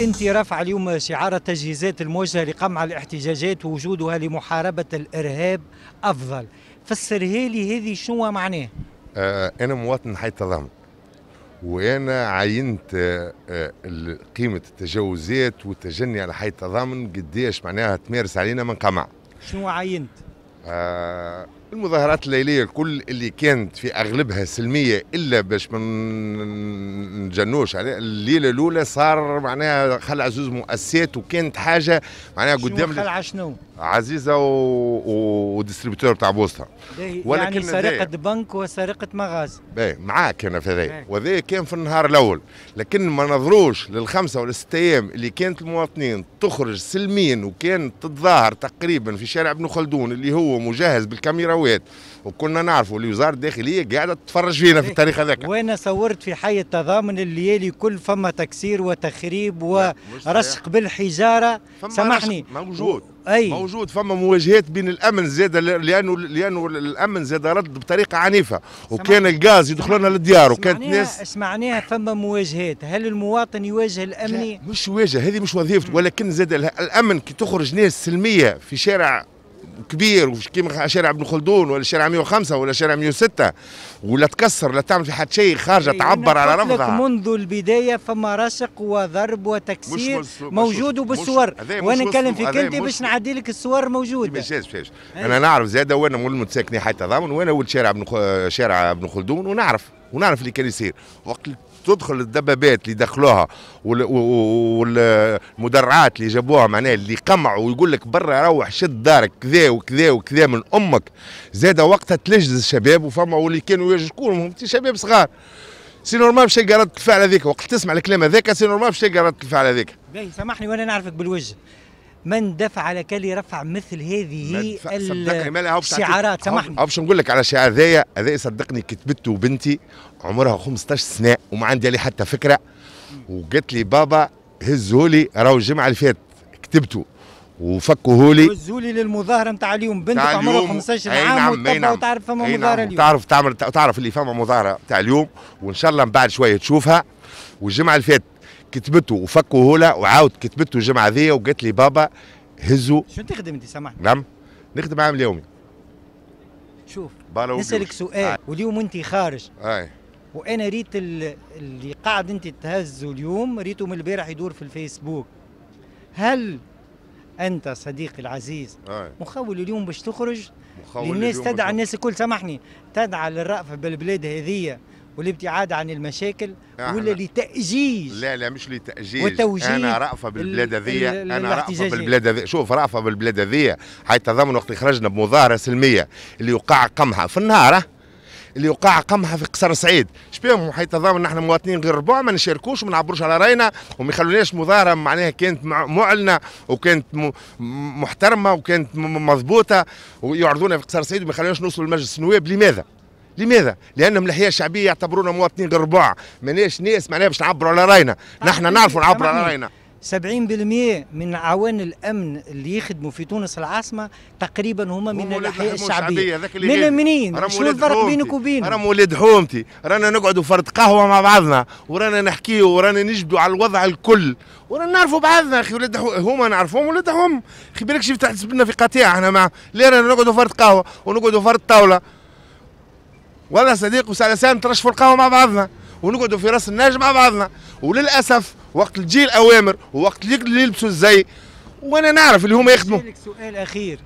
انت رفع اليوم شعار التجهيزات الموجهه لقمع الاحتجاجات ووجودها لمحاربه الارهاب افضل فسرها لي هذه شنو معناه آه انا مواطن حي التضامن وانا عينت آه، آه، قيمه التجاوزات والتجني على حي التضامن قديش معناها تمارس علينا من قمع شنو عينت آه المظاهرات الليليه الكل اللي كانت في اغلبها سلميه الا باش ما نجنوش عليها الليله الاولى صار معناها خلع زوز مؤسسات وكانت حاجه معناها قدام خلع شنو؟ عزيزه وديستريبيتور بتاع بوسطه يعني ولكن يعني سرقه بنك وسرقه مغازي باهي معاك انا في هذا وهذا كان في النهار الاول لكن ما نظروش للخمسه ولا ست ايام اللي كانت المواطنين تخرج سلمين وكانت تتظاهر تقريبا في شارع ابن خلدون اللي هو مجهز بالكاميرا الثروات وكنا نعرفوا اللي وزاره الداخليه قاعده تتفرج فينا في التاريخ هذاك وانا صورت في حي التضامن الليالي كل فما تكسير وتخريب ورشق بالحجاره سامحني موجود أي. موجود فما مواجهات بين الامن زاد لانه لانه الامن زاد رد بطريقه عنيفه وكان الغاز يدخل لنا للديار وكانت ناس سمعناها فما مواجهات هل المواطن يواجه الامني مش يواجه هذه مش وظيفته ولكن زاد الامن كي تخرج ناس سلميه في شارع كبير كيما شارع ابن خلدون ولا شارع 105 ولا شارع 106 ولا تكسر ولا تعمل في حد شيء خارجه إيه، تعبر على رفضها منذ البدايه فما رشق وضرب وتكسير موجود وبالصور وانا نتكلم فيك انت باش نعدي لك الصور موجوده مش مش إيه. انا نعرف زاده وانا مول ساكنه حي التضامن وانا ولد شارع ابن شارع ابن خلدون ونعرف ونعرف اللي كان يصير وقت تدخل الدبابات اللي دخلوها والمدرعات اللي جابوها معناها اللي قمعوا ويقول لك برا روح شد دارك كذا وكذا وكذا من امك زاد وقتها تلجز الشباب وفما واللي كانوا يشكون شباب صغار سي نورمال باش تلقى رد الفعل هذاك وقت تسمع الكلام هذاك سي نورمال باش تلقى رد الفعل هذاك باهي سامحني وانا نعرفك بالوجه من دفع لك لرفع مثل هذه الشعارات سامحني أو باش نقول لك على الشعار ذايا هذايا صدقني كتبته بنتي عمرها 15 سنه وما عندي عليه حتى فكره وقالت لي بابا هزهولي راهو الجمعه اللي فاتت كتبته وفكوه لي وزولي للمظاهره نتاع اليوم بنتك عمرها 15 عام نعم،, نعم وتعرف فما نعم. مظاهره اليوم تعرف تعمل تعرف اللي فما مظاهره نتاع اليوم وان شاء الله من بعد شويه تشوفها والجمعه اللي فاتت كتبته وفكوا هولا وعاود كتبته الجمعه ذي وقالت لي بابا هزوا شو تخدم انت سامحني؟ نعم نخدم عامل يومي شوف نسالك سؤال آه. واليوم انت خارج اي آه. وانا ريت اللي قاعد انت تهزه اليوم ريته من البارح يدور في الفيسبوك هل انت صديقي العزيز آه. مخول اليوم باش تخرج مخول الناس تدعى الناس الكل سامحني تدعى للرأفة بالبلاد هذية والابتعاد عن المشاكل نعم. ولا لتأجيج لا لا مش لتأجيج وتوجيه أنا رأفة بالبلاد هذيا أنا رأفة بالبلاد هذيا شوف رأفة بالبلاد هذيا حيتضمن وقت خرجنا بمظاهرة سلمية اللي وقع قمها في النهار اللي وقع قمها في قصر سعيد شبيهم حيتضامن نحن مواطنين غير ربع ما نشاركوش وما نعبروش على راينا وما يخلوناش مظاهره معناها كانت معلنه وكانت محترمه وكانت مضبوطه ويعرضونا في قصر سعيد وما يخلوناش نوصلوا لمجلس النواب لماذا؟ لماذا؟ لانهم الحياه الشعبيه يعتبرونا مواطنين غير ربع، ماناش ناس معناها باش نعبروا على راينا، آه، نحن نعرفوا نعبروا على راينا. 70% من عوان الامن اللي يخدموا في تونس العاصمه تقريبا هما من الاحياء الشعبيه من منين شنو الفرق بينك وبينه رانا ولاد حومتي رانا نقعدوا فرد قهوه مع بعضنا ورانا نحكيو ورانا نجبدوا على الوضع الكل ورانا نعرفوا بعضنا اخي ولاد هما نعرفوهم ولاد حوم، اخي بالك شفت تحسب لنا في قطيع احنا مع لا رانا نقعدوا فرد قهوه ونقعدوا فرد طاوله والله صديق وسلسان ترشفوا القهوه مع بعضنا ونقعدوا في راس الناج مع بعضنا وللاسف وقت تجي الاوامر ووقت اللي يلبسوا الزي وانا نعرف اللي هما يخدموا سؤال اخير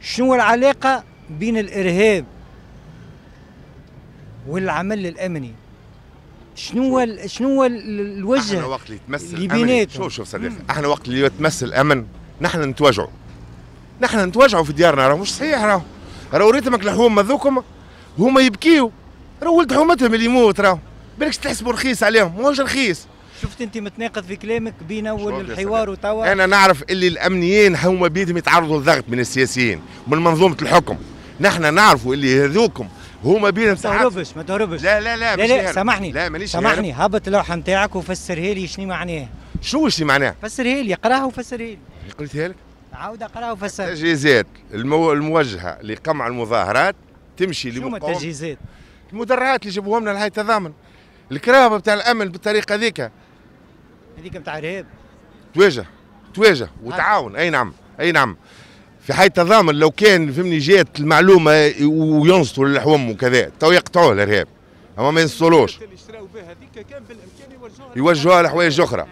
شنو العلاقه بين الارهاب والعمل الامني شنو شنو الوجه احنا وقت اللي يتمثل الامن شوف شوف صديقي احنا وقت اللي يتمثل الامن نحن نتواجعوا نحن نتواجعوا في ديارنا راه مش صحيح راه راه ريتمك لحوم مذوكم هما يبكيو راه ولد حومتهم اللي يموت راه بالك تحسبوا رخيص عليهم ماهوش رخيص شفت انت متناقض في كلامك بين اول الحوار وتوا انا نعرف اللي الامنيين هما بيدهم يتعرضوا للضغط من السياسيين من منظومه الحكم نحن نعرفوا اللي هذوكم هما بينهم ما تهربش ما تهربش لا لا لا لا, لا سامحني لا مانيش سامحني هبط اللوحه نتاعك وفسرها لي شنو معناها شو شنو معناها فسرها لي اقراها وفسرها لي قلتها لك عاود اقراها وفسرها تجهيزات المو... الموجهه لقمع المظاهرات تمشي اللي شو التجهيزات؟ المدرعات اللي جابوهم لنا لهاي التضامن الكرامه بتاع الامن بالطريقه هذيك هذيك بتاع ارهاب تواجه تواجه وتعاون اي نعم اي نعم في حي التضامن لو كان فهمني جات المعلومه وينصتوا للحوم وكذا تو يقطعوه الارهاب اما ما ينصلوش يوجهوها لحوايج اخرى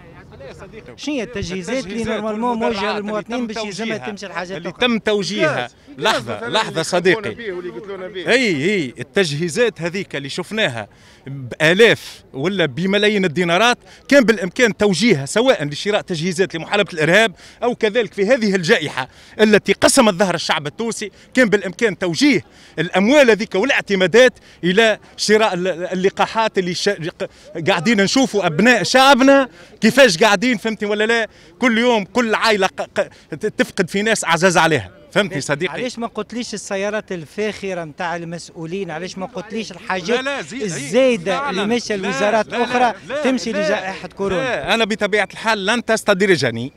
شنو هي التجهيزات اللي نورمالمون موجهه للمواطنين باش يلزمها تمشي الحاجات اللي تم توجيهها لحظه لحظه صديقي اي اي التجهيزات هذيك اللي شفناها بالاف ولا بملايين الدينارات كان بالامكان توجيهها سواء لشراء تجهيزات لمحاربه الارهاب او كذلك في هذه الجائحه التي قسمت ظهر الشعب التونسي كان بالامكان توجيه الاموال هذيك والاعتمادات الى شراء اللقاحات اللي قاعدين نشوفوا ابناء شعبنا كيفاش قاعدين متأثرين فهمتني ولا لا كل يوم كل عائلة تفقد في ناس أعزاز عليها فهمتني صديقي علاش ما قلتليش السيارات الفاخره نتاع المسؤولين علاش ما قلتليش الحاجات الزايده اللي ماشيه لوزارات اخرى لا تمشي لجائحه كورونا انا بطبيعه الحال لن تستدرجني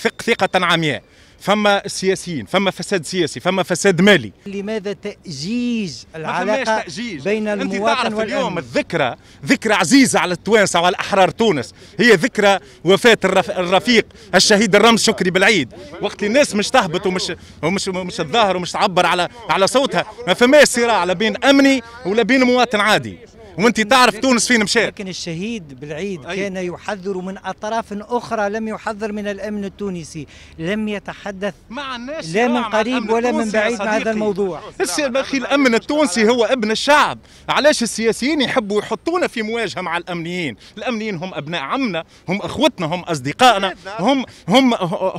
ثق ثقه عمياء فما سياسيين فما فساد سياسي فما فساد مالي لماذا تأجيج العلاقة تأجيج. بين المواطن انت تعرف والأمن. اليوم الذكرى ذكرى عزيزة على التوانسة وعلى أحرار تونس هي ذكرى وفاة الرفيق الشهيد الرمز شكري بالعيد وقت الناس مش تهبط ومش ومش مش تظاهر ومش تعبر على على صوتها ما فماش صراع لا بين أمني ولا بين مواطن عادي وانت تعرف تونس فين مشات لكن الشهيد بالعيد أيوة. كان يحذر من اطراف اخرى لم يحذر من الامن التونسي لم يتحدث مع الناس لا من قريب ولا من بعيد مع هذا الموضوع اخي الامن التونسي هو ابن الشعب علاش السياسيين يحبوا يحطونا في مواجهه مع الامنيين الامنيين هم ابناء عمنا هم اخوتنا هم اصدقائنا نعم. هم هم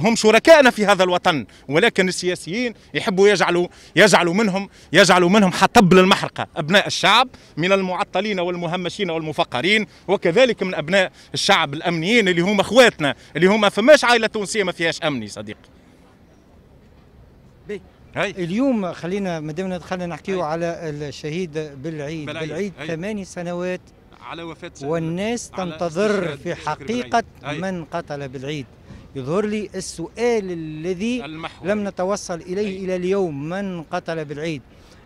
هم شركائنا في هذا الوطن ولكن السياسيين يحبوا يجعلوا يجعلوا منهم يجعلوا منهم حطب للمحرقه ابناء الشعب من المعطلين المذلولين والمهمشين والمفقرين وكذلك من ابناء الشعب الامنيين اللي هما اخواتنا اللي هما فماش عائله تونسيه ما فيهاش امني صديقي هاي. اليوم خلينا دامنا دخلنا نحكيو على الشهيد بالعيد بالعيد, بالعيد ثماني سنوات على وفاة والناس تنتظر في حقيقة من قتل بالعيد يظهر لي السؤال الذي المحور. لم نتوصل إليه أي. إلى اليوم من قتل بالعيد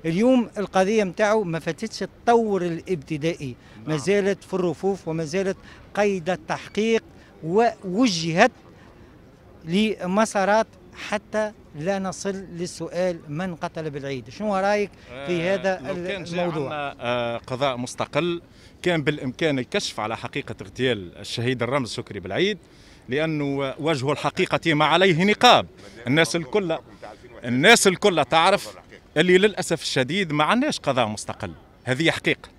اليوم القضيه نتاعو ما فاتتش الطور الابتدائي نعم. ما زالت في الرفوف وما زالت قيد التحقيق ووجهت لمسارات حتى لا نصل للسؤال من قتل بالعيد شنو رايك في آه، هذا آه لو كان الموضوع آه قضاء مستقل كان بالامكان الكشف على حقيقه اغتيال الشهيد الرمز سكري بالعيد لانه وجه الحقيقه ما عليه نقاب الناس الكل الناس الكل تعرف اللي للاسف الشديد ما عندناش قضاء مستقل هذه حقيقه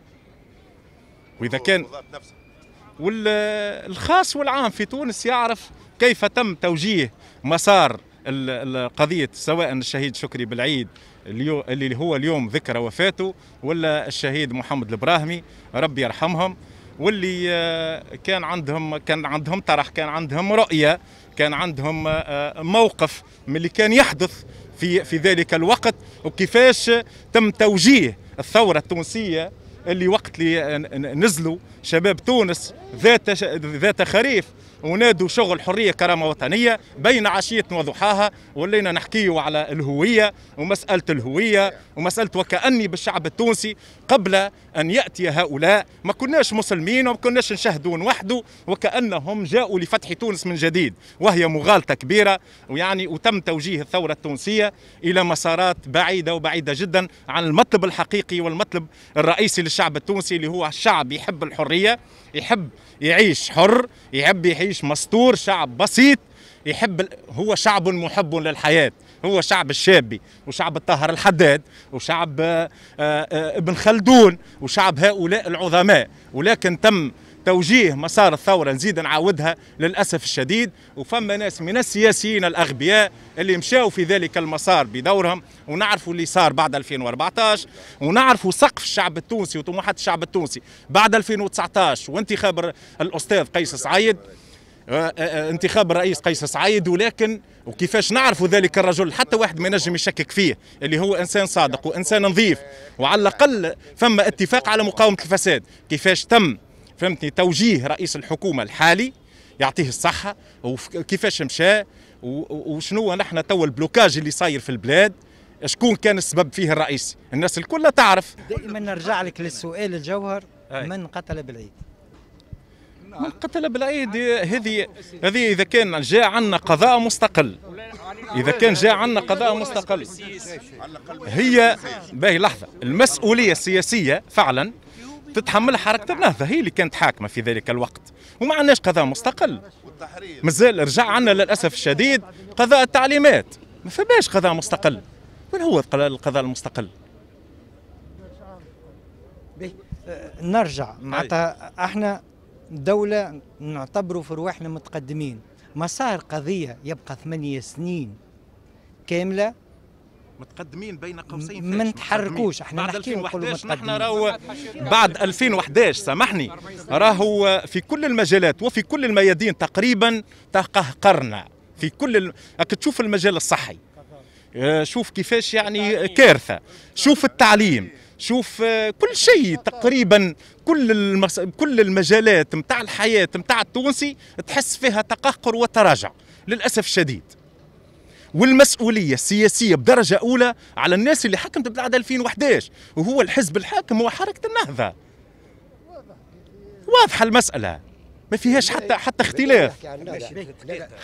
واذا كان والخاص والعام في تونس يعرف كيف تم توجيه مسار قضية سواء الشهيد شكري بالعيد اللي هو اليوم ذكرى وفاته ولا الشهيد محمد البراهمي ربي يرحمهم واللي آه، كان عندهم كان عندهم طرح كان عندهم رؤية كان عندهم آه، آه، موقف من اللي كان يحدث في في ذلك الوقت وكيفاش تم توجيه الثوره التونسيه اللي وقت اللي نزلوا شباب تونس ذات ذات خريف ونادوا شغل حريه كرامه وطنيه بين عشيتنا وضحاها ولينا نحكيوا على الهويه ومساله الهويه ومساله وكاني بالشعب التونسي قبل ان ياتي هؤلاء ما كناش مسلمين وما كناش نشهدوا وحده وكانهم جاءوا لفتح تونس من جديد وهي مغالطه كبيره ويعني وتم توجيه الثوره التونسيه الى مسارات بعيده وبعيده جدا عن المطلب الحقيقي والمطلب الرئيسي للشعب التونسي اللي هو الشعب يحب الحريه يحب يعيش حر يحب يعيش مستور شعب بسيط يحب هو شعب محب للحياة هو شعب الشابي وشعب الطاهر الحداد وشعب آه، آه، ابن خلدون وشعب هؤلاء العظماء ولكن تم توجيه مسار الثوره نزيد نعاودها للاسف الشديد وفما ناس من السياسيين الاغبياء اللي مشاو في ذلك المسار بدورهم ونعرفوا اللي صار بعد 2014 ونعرفوا سقف الشعب التونسي وطموحات الشعب التونسي بعد 2019 وانتخاب الاستاذ قيس سعيد آه، آه، آه، انتخاب الرئيس قيس سعيد ولكن وكيفاش نعرفوا ذلك الرجل حتى واحد ما ينجم يشكك فيه اللي هو انسان صادق وانسان نظيف وعلى الاقل فما اتفاق على مقاومه الفساد كيفاش تم فهمتني توجيه رئيس الحكومه الحالي يعطيه الصحه وكيفاش مشى وشنو نحن تو البلوكاج اللي صاير في البلاد شكون كان السبب فيه الرئيسي الناس الكل تعرف دائما نرجع لك للسؤال الجوهر من قتل بالعيد من قتل بالعيد هذه هذه اذا كان جاء عنا قضاء مستقل اذا كان جاء عنا قضاء مستقل هي باهي لحظه المسؤوليه السياسيه فعلا تتحملها حركه النهضه هي اللي كانت حاكمه في ذلك الوقت وما عندناش قضاء مستقل مازال رجع عنا للاسف الشديد قضاء التعليمات ما فماش قضاء مستقل من هو القضاء المستقل نرجع معناتها احنا دولة نعتبروا في رواحنا متقدمين مسار قضية يبقى ثمانية سنين كاملة متقدمين بين قوسين ما نتحركوش احنا بعد 2011 نحن راهو بعد 2011 سامحني راهو في كل المجالات وفي كل الميادين تقريبا تقهقرنا في كل ال... تشوف المجال الصحي آه، شوف كيفاش يعني كارثه شوف التعليم شوف آه، كل شيء تقريبا كل المس... كل المجالات نتاع الحياه نتاع التونسي تحس فيها تقهقر وتراجع للاسف الشديد والمسؤوليه السياسيه بدرجه اولى على الناس اللي حكمت بعد 2011 وهو الحزب الحاكم هو حركة النهضه واضحه المساله ما فيهاش حتى حتى اختلاف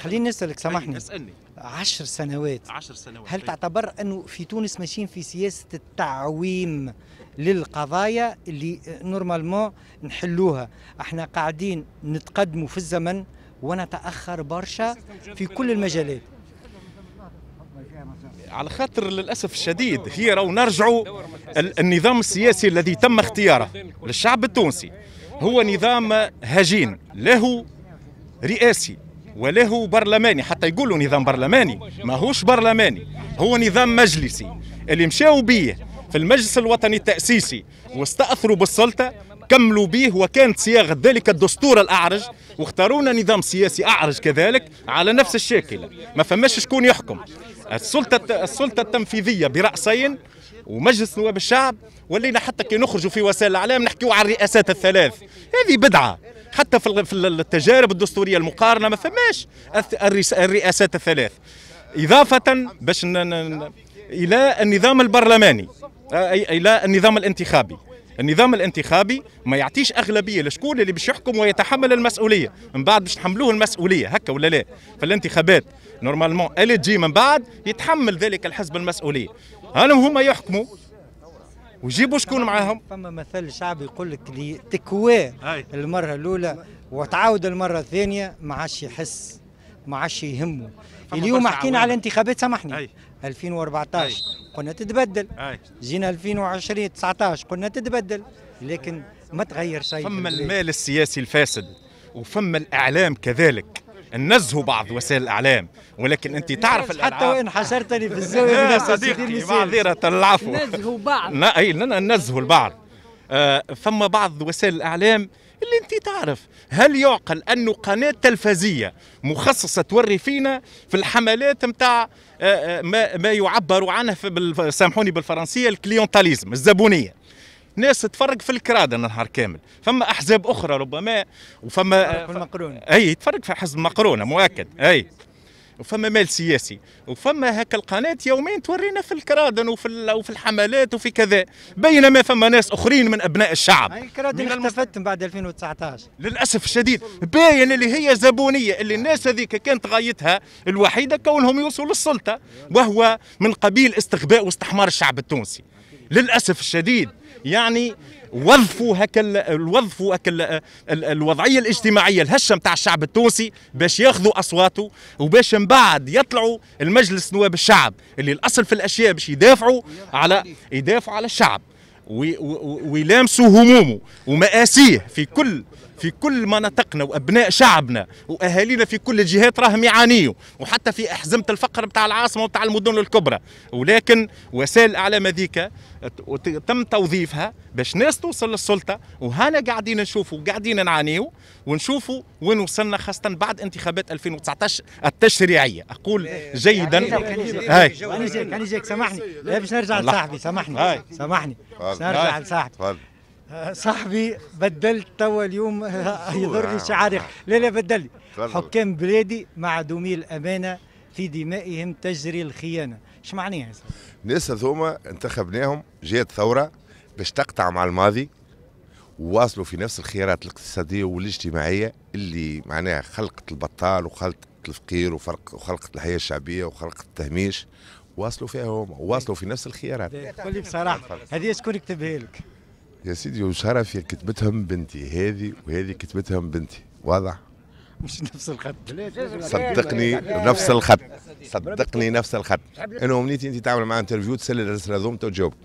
خليني نسالك سامحني اسالني 10 سنوات 10 سنوات هل تعتبر انه في تونس ماشيين في سياسه التعويم للقضايا اللي نورمالمون نحلوها احنا قاعدين نتقدموا في الزمن ونتاخر برشا في كل المجالات على خاطر للاسف الشديد هي راهو نرجعوا النظام السياسي الذي تم اختياره للشعب التونسي هو نظام هجين له رئاسي وله برلماني حتى يقولوا نظام برلماني ماهوش برلماني هو نظام مجلسي اللي مشاو بيه في المجلس الوطني التأسيسي واستأثروا بالسلطة كملوا به وكانت صياغة ذلك الدستور الأعرج واختارونا نظام سياسي أعرج كذلك على نفس الشكل ما فماش شكون يحكم السلطه السلطه التنفيذيه براسين ومجلس نواب الشعب ولينا حتى كي نخرجوا في وسائل الاعلام نحكيوا على الرئاسات الثلاث هذه بدعه حتى في التجارب الدستوريه المقارنه ما فماش الرئاسات الثلاث اضافه باش الى النظام البرلماني الى النظام الانتخابي النظام الانتخابي ما يعطيش اغلبيه لشكون اللي باش يحكم ويتحمل المسؤوليه من بعد باش نحملوه المسؤوليه هكا ولا لا فالانتخابات نورمالمون اللي تجي من بعد يتحمل ذلك الحزب المسؤوليه هل هم يحكموا ويجيبوا شكون معاهم فما مثل شعبي يقول لك اللي تكوى المره الاولى وتعاود المره الثانيه ما عادش يحس ما عادش يهمه اليوم حكينا على الانتخابات سامحني 2014 قلنا تتبدل جينا 2020 19 قلنا تتبدل لكن ما تغير شيء فما المال السياسي الفاسد وفما الاعلام كذلك نزهوا بعض وسائل الاعلام ولكن انت تعرف الالعاب حتى وان حشرتني في الزاويه يا صديقي معذره العفو نزهوا بعض لا اي نزهوا البعض آه فما بعض وسائل الاعلام اللي انت تعرف هل يعقل انه قناه تلفزيه مخصصه توري فينا في الحملات نتاع آه، آه، ما ما يعبر عنه سامحوني بالفرنسيه الكليونتاليزم الزبونيه ناس تفرق في الكراد نهار كامل فما احزاب اخرى ربما وفما في المقرونه اي تفرق في حزب مقرونه مؤكد اي وفما مال سياسي وفما هكا القناه يومين تورينا في الكرادن وفي وفي الحملات وفي كذا بينما فما ناس اخرين من ابناء الشعب الكرادن اختفت من بعد 2019 للاسف الشديد باين اللي هي زبونيه اللي الناس هذيك كانت غايتها الوحيده كونهم يوصلوا للسلطه وهو من قبيل استغباء واستحمار الشعب التونسي للاسف الشديد يعني وظفوا هكا وظفوا هكا الوضعيه الاجتماعيه الهشه نتاع الشعب التونسي باش ياخذوا اصواته وباش من بعد يطلعوا المجلس نواب الشعب اللي الاصل في الاشياء باش يدافعوا على يدافعوا على الشعب ويلامسوا همومه ومآسيه في كل في كل مناطقنا وابناء شعبنا واهالينا في كل الجهات راهم يعانيوا وحتى في احزمه الفقر بتاع العاصمه وبتاع المدن الكبرى ولكن وسائل الاعلام هذيك تم توظيفها باش ناس توصل للسلطه وهنا قاعدين نشوفوا قاعدين نعانيوا ونشوفوا وين وصلنا خاصه بعد انتخابات 2019 التشريعيه اقول جيدا هاي كان يجيك سامحني باش نرجع لصاحبي سامحني سامحني باش نرجع لصاحبي صاحبي بدلت توا اليوم آه، يضرني يعني؟ شعاري آه. لا لا بدل حكام بلادي معدومي الامانه في دمائهم تجري الخيانه اش معناها الناس هذوما انتخبناهم جات ثوره باش تقطع مع الماضي وواصلوا في نفس الخيارات الاقتصاديه والاجتماعيه اللي معناها خلقت البطال وخلقت الفقير وفرق وخلقت الحياه الشعبيه وخلقت التهميش واصلوا فيها هما واصلوا في نفس الخيارات قول لي بصراحه هذه شكون كتبها لك يا سيدي وشرف يا كتبتهم بنتي هذه وهذه كتبتهم بنتي واضح مش نفس الخط صدقني نفس الخط صدقني نفس الخط انا امنيتي انت تعمل معاه انترفيو تسلل الرساله هذوما تجاوب